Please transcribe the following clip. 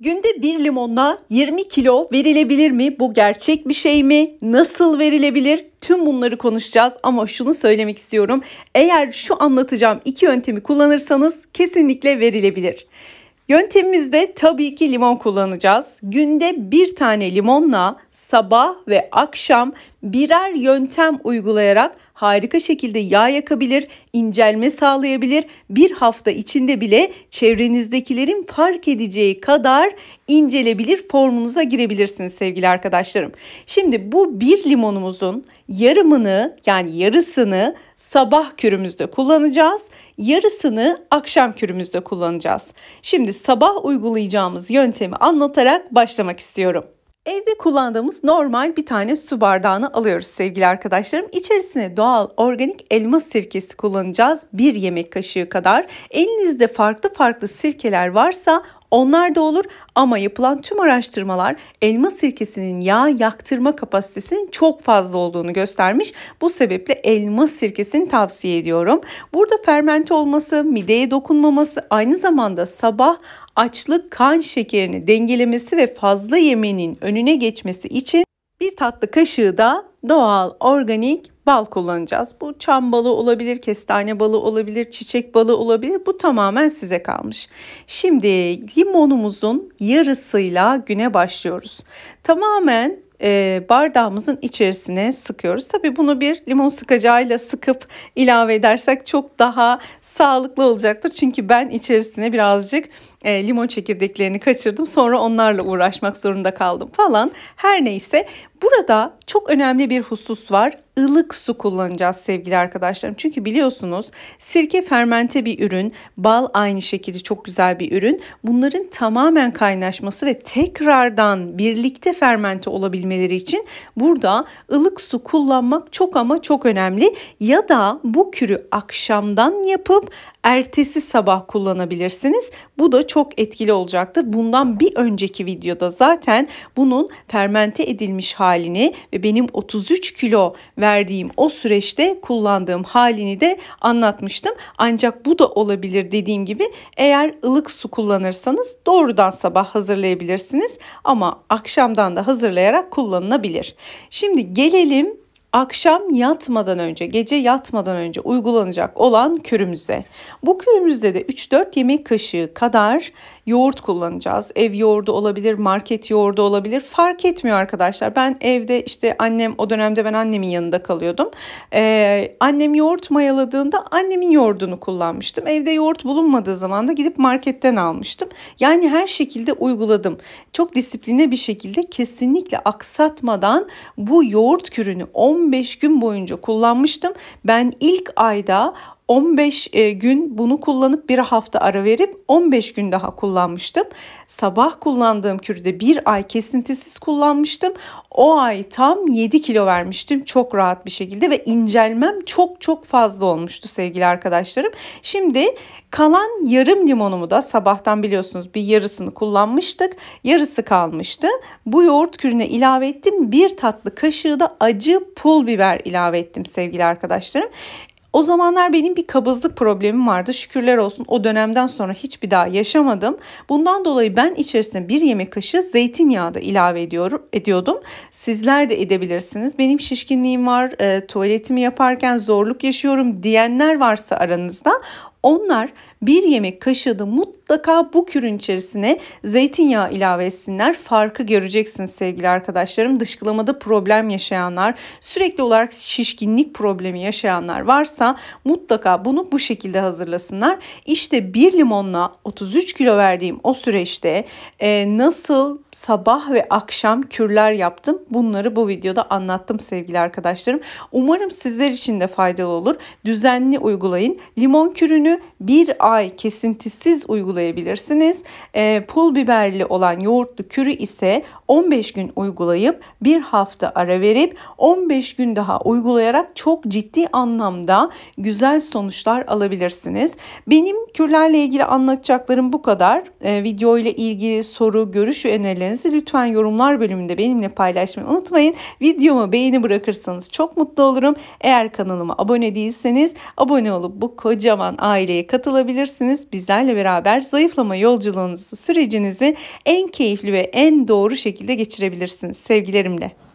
Günde bir limonla 20 kilo verilebilir mi? Bu gerçek bir şey mi? Nasıl verilebilir? Tüm bunları konuşacağız ama şunu söylemek istiyorum. Eğer şu anlatacağım iki yöntemi kullanırsanız kesinlikle verilebilir. Yöntemimizde tabii ki limon kullanacağız. Günde bir tane limonla sabah ve akşam birer yöntem uygulayarak harika şekilde yağ yakabilir, incelme sağlayabilir. Bir hafta içinde bile çevrenizdekilerin fark edeceği kadar incelebilir, formunuza girebilirsiniz sevgili arkadaşlarım. Şimdi bu bir limonumuzun yarımını yani yarısını sabah kürümüzde kullanacağız. Yarısını akşam kürümüzde kullanacağız. Şimdi sabah uygulayacağımız yöntemi anlatarak başlamak istiyorum. Evde kullandığımız normal bir tane su bardağını alıyoruz sevgili arkadaşlarım. İçerisine doğal organik elma sirkesi kullanacağız. Bir yemek kaşığı kadar. Elinizde farklı farklı sirkeler varsa onlar da olur ama yapılan tüm araştırmalar elma sirkesinin yağ yaktırma kapasitesinin çok fazla olduğunu göstermiş. Bu sebeple elma sirkesini tavsiye ediyorum. Burada fermente olması, mideye dokunmaması aynı zamanda sabah açlık kan şekerini dengelemesi ve fazla yemenin önüne geçmesi için bir tatlı kaşığı da doğal organik bal kullanacağız. Bu çam balı olabilir, kestane balı olabilir, çiçek balı olabilir. Bu tamamen size kalmış. Şimdi limonumuzun yarısıyla güne başlıyoruz. Tamamen e, bardağımızın içerisine sıkıyoruz. Tabii bunu bir limon sıkacağıyla sıkıp ilave edersek çok daha sağlıklı olacaktır. Çünkü ben içerisine birazcık e, limon çekirdeklerini kaçırdım. Sonra onlarla uğraşmak zorunda kaldım falan. Her neyse burada çok önemli bir husus var ılık su kullanacağız sevgili arkadaşlarım. Çünkü biliyorsunuz sirke fermente bir ürün, bal aynı şekilde çok güzel bir ürün. Bunların tamamen kaynaşması ve tekrardan birlikte fermente olabilmeleri için burada ılık su kullanmak çok ama çok önemli. Ya da bu kürü akşamdan yapıp ertesi sabah kullanabilirsiniz. Bu da çok etkili olacaktır. Bundan bir önceki videoda zaten bunun fermente edilmiş halini ve benim 33 kilo verdiğim o süreçte kullandığım halini de anlatmıştım. Ancak bu da olabilir dediğim gibi eğer ılık su kullanırsanız doğrudan sabah hazırlayabilirsiniz ama akşamdan da hazırlayarak kullanılabilir. Şimdi gelelim akşam yatmadan önce, gece yatmadan önce uygulanacak olan kürümüze. Bu kürümüzde de 3-4 yemek kaşığı kadar yoğurt kullanacağız. Ev yoğurdu olabilir, market yoğurdu olabilir. Fark etmiyor arkadaşlar. Ben evde işte annem, o dönemde ben annemin yanında kalıyordum. Ee, annem yoğurt mayaladığında annemin yoğurdunu kullanmıştım. Evde yoğurt bulunmadığı zaman da gidip marketten almıştım. Yani her şekilde uyguladım. Çok disipline bir şekilde kesinlikle aksatmadan bu yoğurt kürünü 10 15 gün boyunca kullanmıştım. Ben ilk ayda 15 e, gün bunu kullanıp bir hafta ara verip 15 gün daha kullanmıştım. Sabah kullandığım kürde bir ay kesintisiz kullanmıştım. O ay tam 7 kilo vermiştim çok rahat bir şekilde ve incelmem çok çok fazla olmuştu sevgili arkadaşlarım. Şimdi kalan yarım limonumu da sabahtan biliyorsunuz bir yarısını kullanmıştık. Yarısı kalmıştı. Bu yoğurt kürüne ilave ettim. Bir tatlı kaşığı da acı pul biber ilave ettim sevgili arkadaşlarım. O zamanlar benim bir kabızlık problemim vardı. Şükürler olsun o dönemden sonra hiçbir daha yaşamadım. Bundan dolayı ben içerisine bir yemek kaşığı zeytinyağı da ilave ediyorum, ediyordum. Sizler de edebilirsiniz. Benim şişkinliğim var, e, tuvaletimi yaparken zorluk yaşıyorum diyenler varsa aranızda onlar bir yemek kaşığı da mutlaka bu kürün içerisine zeytinyağı ilave etsinler. Farkı göreceksiniz sevgili arkadaşlarım. Dışkılamada problem yaşayanlar, sürekli olarak şişkinlik problemi yaşayanlar varsa mutlaka bunu bu şekilde hazırlasınlar. İşte bir limonla 33 kilo verdiğim o süreçte e, nasıl sabah ve akşam kürler yaptım bunları bu videoda anlattım sevgili arkadaşlarım. Umarım sizler için de faydalı olur. Düzenli uygulayın. Limon kürünü ürünü bir ay kesintisiz uygulayabilirsiniz. E, pul biberli olan yoğurtlu kürü ise 15 gün uygulayıp bir hafta ara verip 15 gün daha uygulayarak çok ciddi anlamda güzel sonuçlar alabilirsiniz. Benim kürlerle ilgili anlatacaklarım bu kadar. E, video ile ilgili soru, görüş ve önerilerinizi lütfen yorumlar bölümünde benimle paylaşmayı unutmayın. Videoma beğeni bırakırsanız çok mutlu olurum. Eğer kanalıma abone değilseniz abone olup bu kocaman aile aileye katılabilirsiniz. Bizlerle beraber zayıflama yolculuğunuzu, sürecinizi en keyifli ve en doğru şekilde geçirebilirsiniz. Sevgilerimle.